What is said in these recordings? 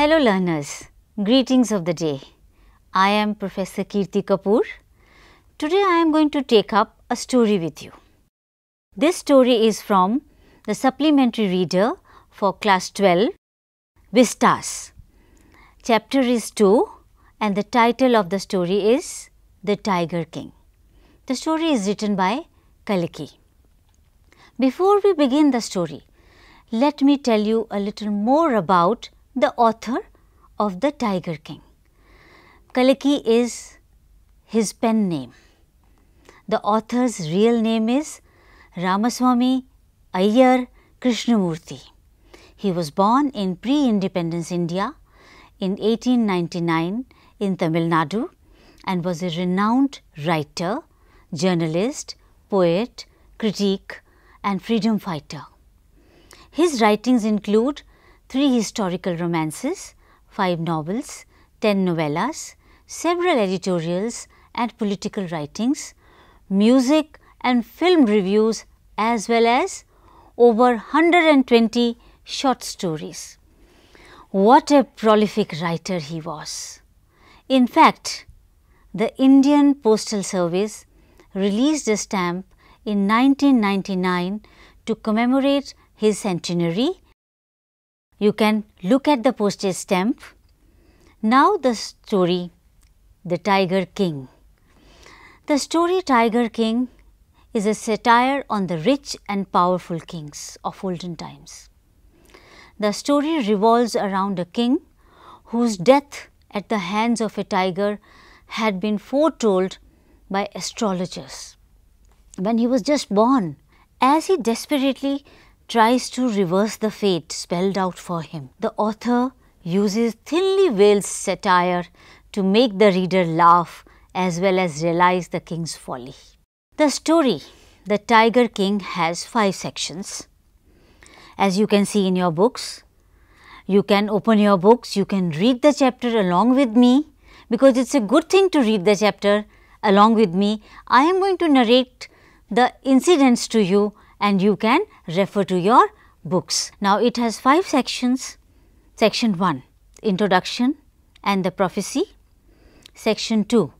Hello learners, greetings of the day. I am Professor Kirti Kapoor. Today I am going to take up a story with you. This story is from the supplementary reader for class 12, Vistas. Chapter is 2 and the title of the story is The Tiger King. The story is written by Kaliki. Before we begin the story, let me tell you a little more about the author of The Tiger King. Kaliki is his pen name. The author's real name is Ramaswamy Ayyar Krishnamurti. He was born in pre-independence India in 1899 in Tamil Nadu and was a renowned writer, journalist, poet, critique and freedom fighter. His writings include three historical romances, five novels, ten novellas, several editorials and political writings, music and film reviews as well as over 120 short stories. What a prolific writer he was. In fact, the Indian Postal Service released a stamp in 1999 to commemorate his centenary you can look at the postage stamp. Now, the story The Tiger King. The story Tiger King is a satire on the rich and powerful kings of olden times. The story revolves around a king whose death at the hands of a tiger had been foretold by astrologers when he was just born. As he desperately tries to reverse the fate spelled out for him. The author uses thinly veiled satire to make the reader laugh as well as realize the king's folly. The story, The Tiger King, has five sections. As you can see in your books, you can open your books, you can read the chapter along with me because it's a good thing to read the chapter along with me. I am going to narrate the incidents to you and you can refer to your books. Now, it has five sections. Section 1 Introduction and the Prophecy. Section 2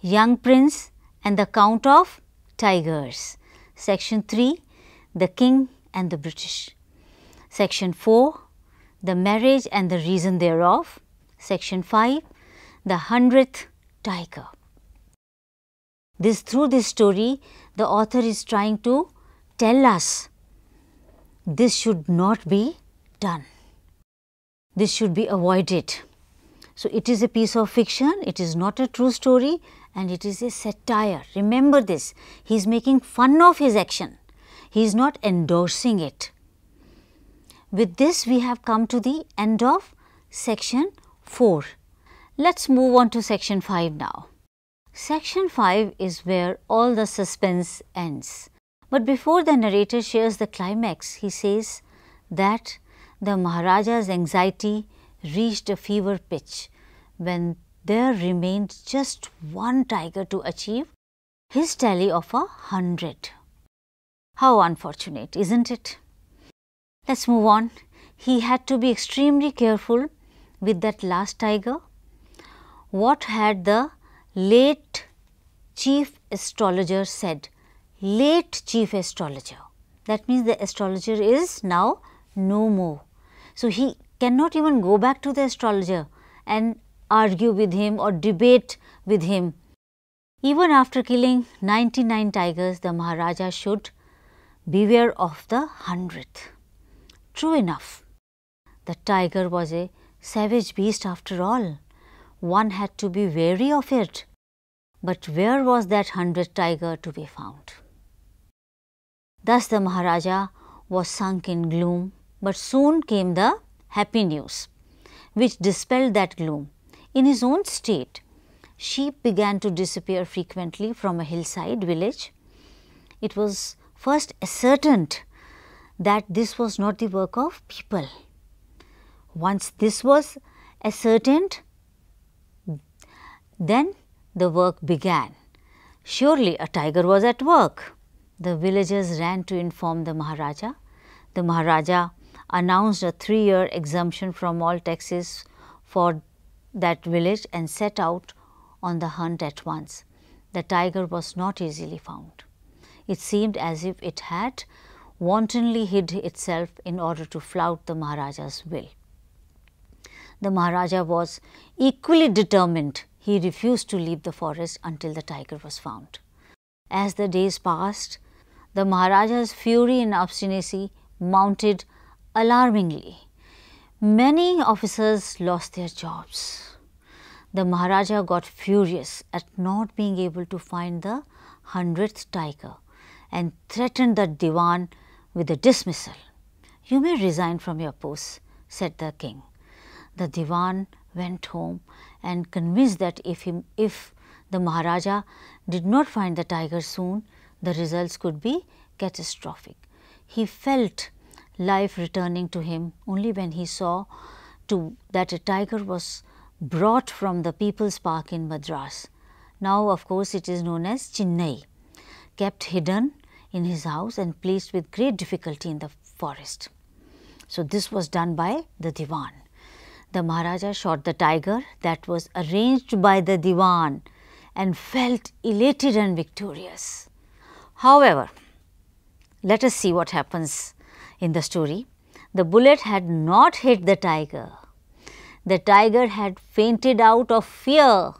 Young Prince and the Count of Tigers. Section 3 The King and the British. Section 4 The Marriage and the Reason thereof. Section 5 The Hundredth Tiger. This through this story the author is trying to tell us this should not be done. This should be avoided. So, it is a piece of fiction, it is not a true story and it is a satire. Remember this, he is making fun of his action, he is not endorsing it. With this, we have come to the end of section 4. Let us move on to section 5 now. Section 5 is where all the suspense ends. But before the narrator shares the climax, he says that the Maharaja's anxiety reached a fever pitch when there remained just one tiger to achieve his tally of a hundred. How unfortunate, isn't it? Let's move on. He had to be extremely careful with that last tiger. What had the late chief astrologer said late chief astrologer. That means the astrologer is now no more. So, he cannot even go back to the astrologer and argue with him or debate with him. Even after killing 99 tigers, the Maharaja should beware of the hundredth. True enough, the tiger was a savage beast after all. One had to be wary of it. But where was that hundredth tiger to be found? Thus the Maharaja was sunk in gloom, but soon came the happy news which dispelled that gloom. In his own state, sheep began to disappear frequently from a hillside village. It was first ascertained that this was not the work of people. Once this was ascertained, then the work began. Surely a tiger was at work the villagers ran to inform the Maharaja. The Maharaja announced a three-year exemption from all taxes for that village and set out on the hunt at once. The tiger was not easily found. It seemed as if it had wantonly hid itself in order to flout the Maharaja's will. The Maharaja was equally determined. He refused to leave the forest until the tiger was found. As the days passed, the Maharaja's fury and obstinacy mounted alarmingly. Many officers lost their jobs. The Maharaja got furious at not being able to find the hundredth tiger and threatened the Diwan with a dismissal. You may resign from your post, said the king. The Diwan went home and convinced that if, he, if the Maharaja did not find the tiger soon, the results could be catastrophic. He felt life returning to him only when he saw to, that a tiger was brought from the People's Park in Madras. Now, of course, it is known as Chennai, kept hidden in his house and placed with great difficulty in the forest. So, this was done by the Diwan. The Maharaja shot the tiger that was arranged by the Diwan and felt elated and victorious. However, let us see what happens in the story. The bullet had not hit the tiger. The tiger had fainted out of fear,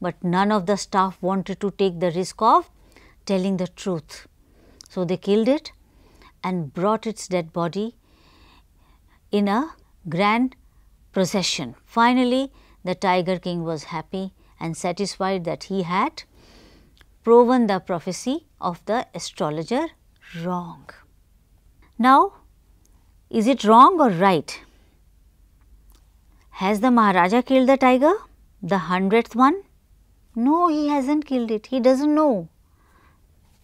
but none of the staff wanted to take the risk of telling the truth. So, they killed it and brought its dead body in a grand procession. Finally, the tiger king was happy and satisfied that he had proven the prophecy of the astrologer wrong. Now, is it wrong or right? Has the Maharaja killed the tiger, the hundredth one? No, he hasn't killed it. He doesn't know.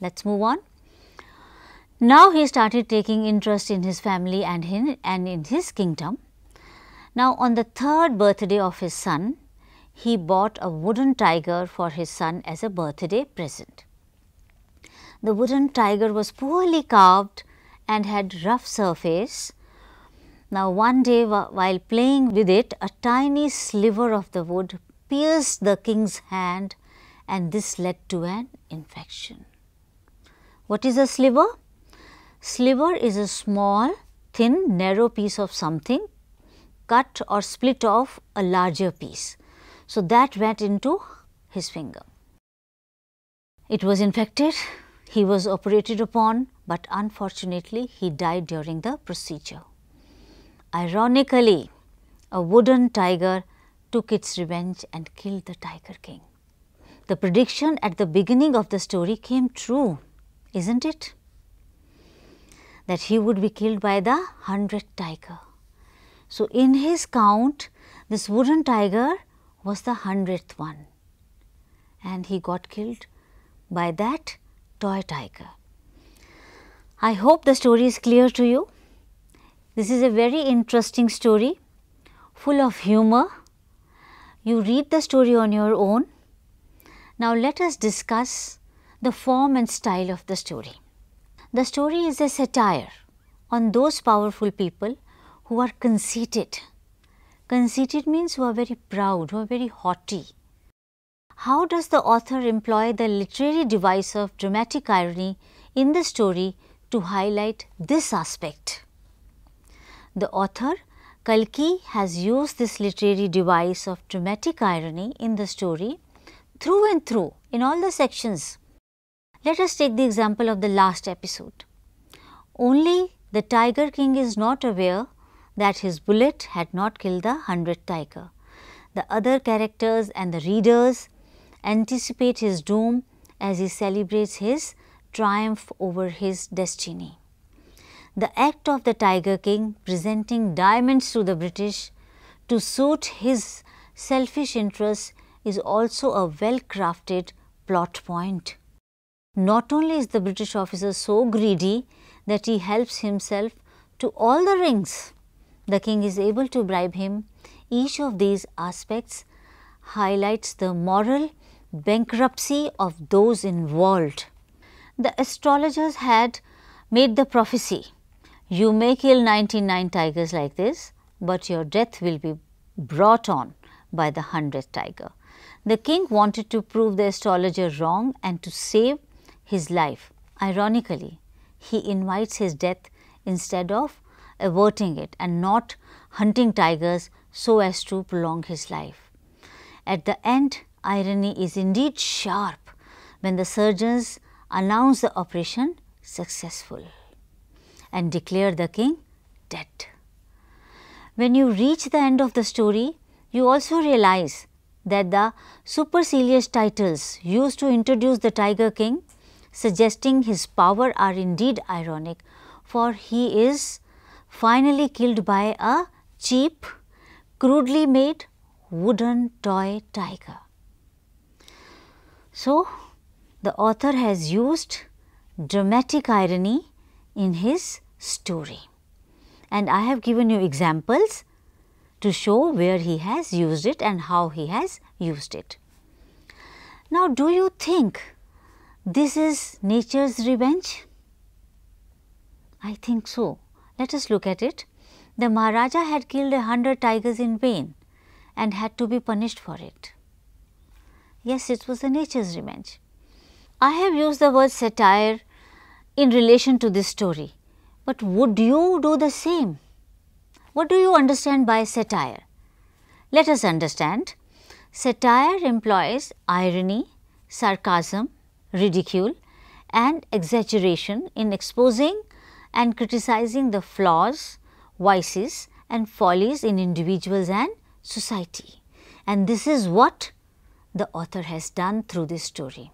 Let's move on. Now, he started taking interest in his family and in, and in his kingdom. Now, on the third birthday of his son, he bought a wooden tiger for his son as a birthday present. The wooden tiger was poorly carved and had rough surface. Now one day while playing with it, a tiny sliver of the wood pierced the king's hand and this led to an infection. What is a sliver? Sliver is a small, thin, narrow piece of something cut or split off a larger piece. So, that went into his finger. It was infected, he was operated upon, but unfortunately he died during the procedure. Ironically, a wooden tiger took its revenge and killed the tiger king. The prediction at the beginning of the story came true, isn't it? That he would be killed by the hundred tiger. So, in his count, this wooden tiger was the hundredth one and he got killed by that toy tiger. I hope the story is clear to you. This is a very interesting story full of humor. You read the story on your own. Now let us discuss the form and style of the story. The story is a satire on those powerful people who are conceited Conceited means who are very proud, who are very haughty. How does the author employ the literary device of dramatic irony in the story to highlight this aspect? The author Kalki has used this literary device of dramatic irony in the story through and through in all the sections. Let us take the example of the last episode. Only the Tiger King is not aware that his bullet had not killed the hundred tiger. The other characters and the readers anticipate his doom as he celebrates his triumph over his destiny. The act of the Tiger King presenting diamonds to the British to suit his selfish interests is also a well crafted plot point. Not only is the British officer so greedy that he helps himself to all the rings, the king is able to bribe him, each of these aspects highlights the moral bankruptcy of those involved. The astrologers had made the prophecy, you may kill 99 tigers like this, but your death will be brought on by the 100th tiger. The king wanted to prove the astrologer wrong and to save his life. Ironically, he invites his death instead of averting it and not hunting tigers so as to prolong his life. At the end, irony is indeed sharp when the surgeons announce the operation successful and declare the king dead. When you reach the end of the story, you also realize that the supercilious titles used to introduce the tiger king suggesting his power are indeed ironic for he is finally killed by a cheap, crudely made wooden toy tiger. So, the author has used dramatic irony in his story and I have given you examples to show where he has used it and how he has used it. Now, do you think this is nature's revenge? I think so. Let us look at it. The Maharaja had killed a hundred tigers in vain and had to be punished for it. Yes, it was the nature's revenge. I have used the word satire in relation to this story, but would you do the same? What do you understand by satire? Let us understand. Satire employs irony, sarcasm, ridicule and exaggeration in exposing and criticizing the flaws, vices and follies in individuals and society. And this is what the author has done through this story.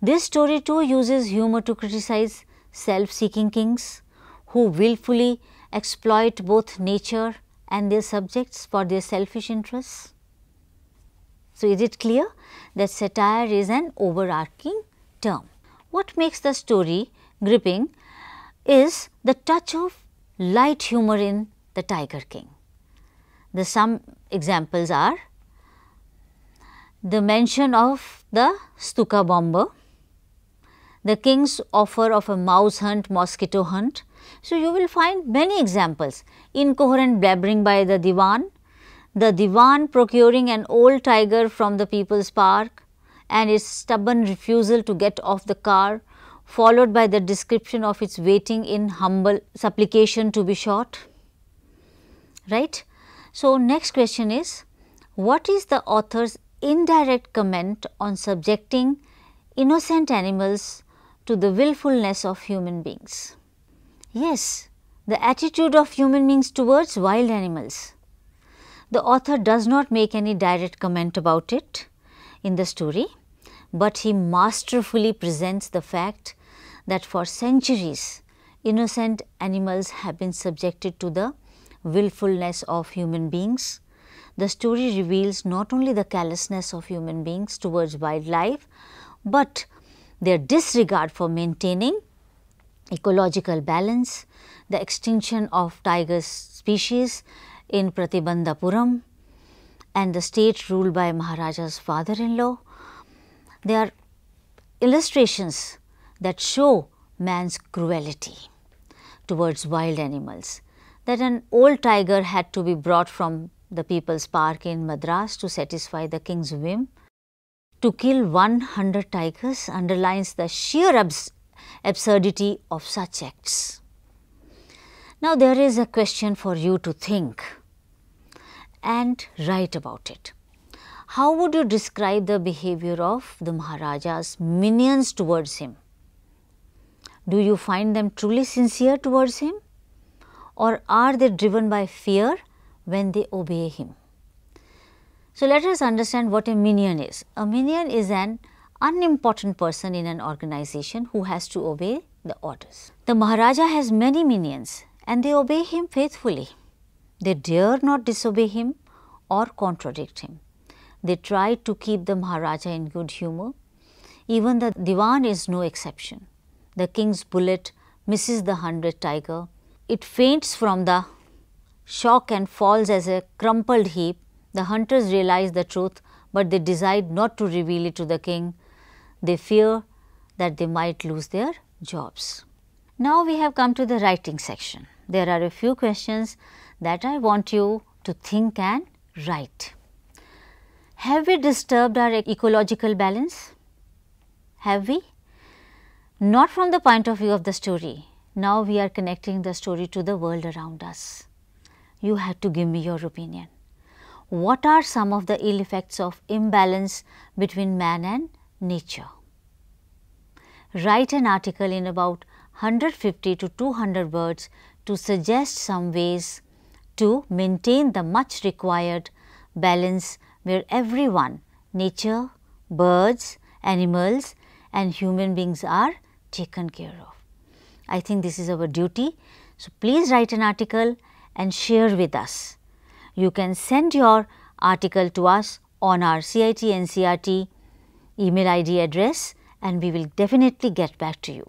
This story too uses humor to criticize self-seeking kings who willfully exploit both nature and their subjects for their selfish interests. So, is it clear that satire is an overarching term? What makes the story gripping is the touch of light humor in The Tiger King. The some examples are the mention of the Stuka bomber, the king's offer of a mouse hunt, mosquito hunt. So, you will find many examples, incoherent blabbering by the Diwan, the Diwan procuring an old tiger from the people's park and its stubborn refusal to get off the car, followed by the description of its waiting in humble supplication to be short, right. So, next question is what is the author's indirect comment on subjecting innocent animals to the willfulness of human beings? Yes, the attitude of human beings towards wild animals. The author does not make any direct comment about it in the story, but he masterfully presents the fact that for centuries innocent animals have been subjected to the willfulness of human beings. The story reveals not only the callousness of human beings towards wildlife, but their disregard for maintaining ecological balance, the extinction of tiger species in Pratibandhapuram and the state ruled by Maharaja's father-in-law. They are illustrations that show man's cruelty towards wild animals. That an old tiger had to be brought from the People's Park in Madras to satisfy the king's whim. To kill 100 tigers underlines the sheer abs absurdity of such acts. Now, there is a question for you to think and write about it. How would you describe the behavior of the Maharaja's minions towards him? Do you find them truly sincere towards Him? Or are they driven by fear when they obey Him? So, let us understand what a minion is. A minion is an unimportant person in an organization who has to obey the orders. The Maharaja has many minions and they obey him faithfully. They dare not disobey him or contradict him. They try to keep the Maharaja in good humor. Even the Diwan is no exception the king's bullet misses the hundred tiger. It faints from the shock and falls as a crumpled heap. The hunters realize the truth, but they decide not to reveal it to the king. They fear that they might lose their jobs. Now we have come to the writing section. There are a few questions that I want you to think and write. Have we disturbed our ecological balance? Have we not from the point of view of the story. Now we are connecting the story to the world around us. You have to give me your opinion. What are some of the ill effects of imbalance between man and nature? Write an article in about 150 to 200 words to suggest some ways to maintain the much required balance where everyone, nature, birds, animals and human beings are taken care of. I think this is our duty. So, please write an article and share with us. You can send your article to us on our CIT NCRT email ID address and we will definitely get back to you.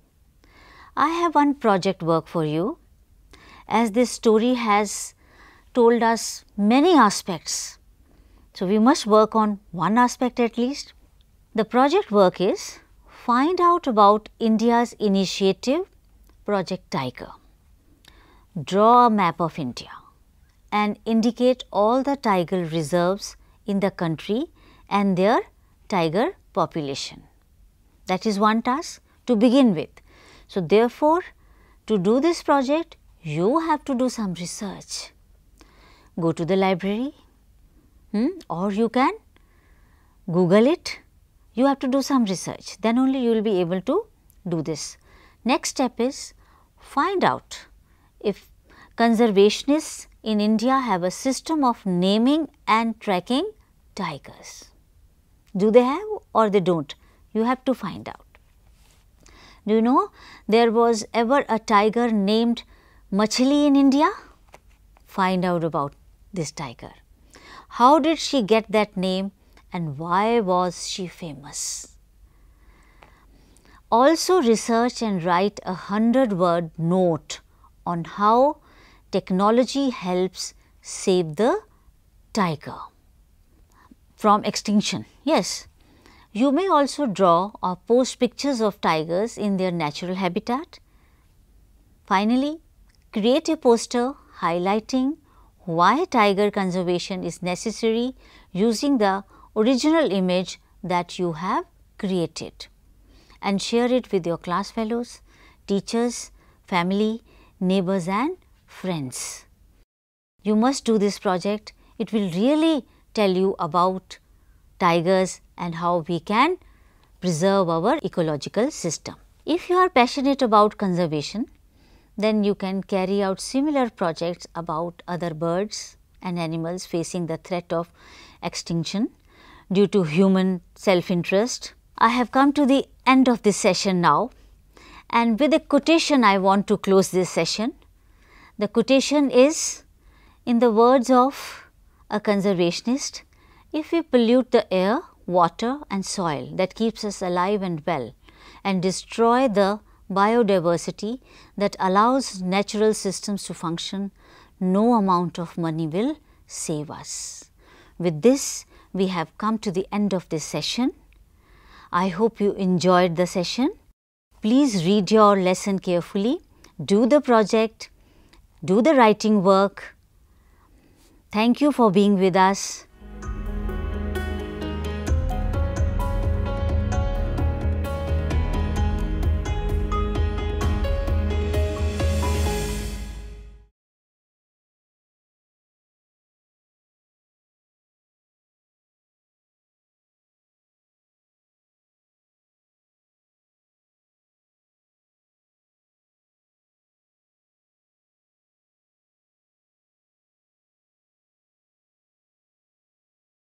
I have one project work for you. As this story has told us many aspects, so we must work on one aspect at least. The project work is find out about India's initiative, Project Tiger. Draw a map of India and indicate all the tiger reserves in the country and their tiger population. That is one task to begin with. So, therefore, to do this project, you have to do some research. Go to the library hmm, or you can Google it you have to do some research then only you will be able to do this. Next step is find out if conservationists in India have a system of naming and tracking tigers. Do they have or they do not? You have to find out. Do you know there was ever a tiger named Machili in India? Find out about this tiger. How did she get that name and why was she famous? Also research and write a hundred word note on how technology helps save the tiger from extinction. Yes, you may also draw or post pictures of tigers in their natural habitat. Finally, create a poster highlighting why tiger conservation is necessary using the original image that you have created and share it with your class fellows, teachers, family, neighbors and friends. You must do this project. It will really tell you about tigers and how we can preserve our ecological system. If you are passionate about conservation, then you can carry out similar projects about other birds and animals facing the threat of extinction due to human self-interest. I have come to the end of this session now and with a quotation I want to close this session. The quotation is in the words of a conservationist, if we pollute the air, water and soil that keeps us alive and well and destroy the biodiversity that allows natural systems to function, no amount of money will save us. With this, we have come to the end of this session. I hope you enjoyed the session. Please read your lesson carefully, do the project, do the writing work. Thank you for being with us.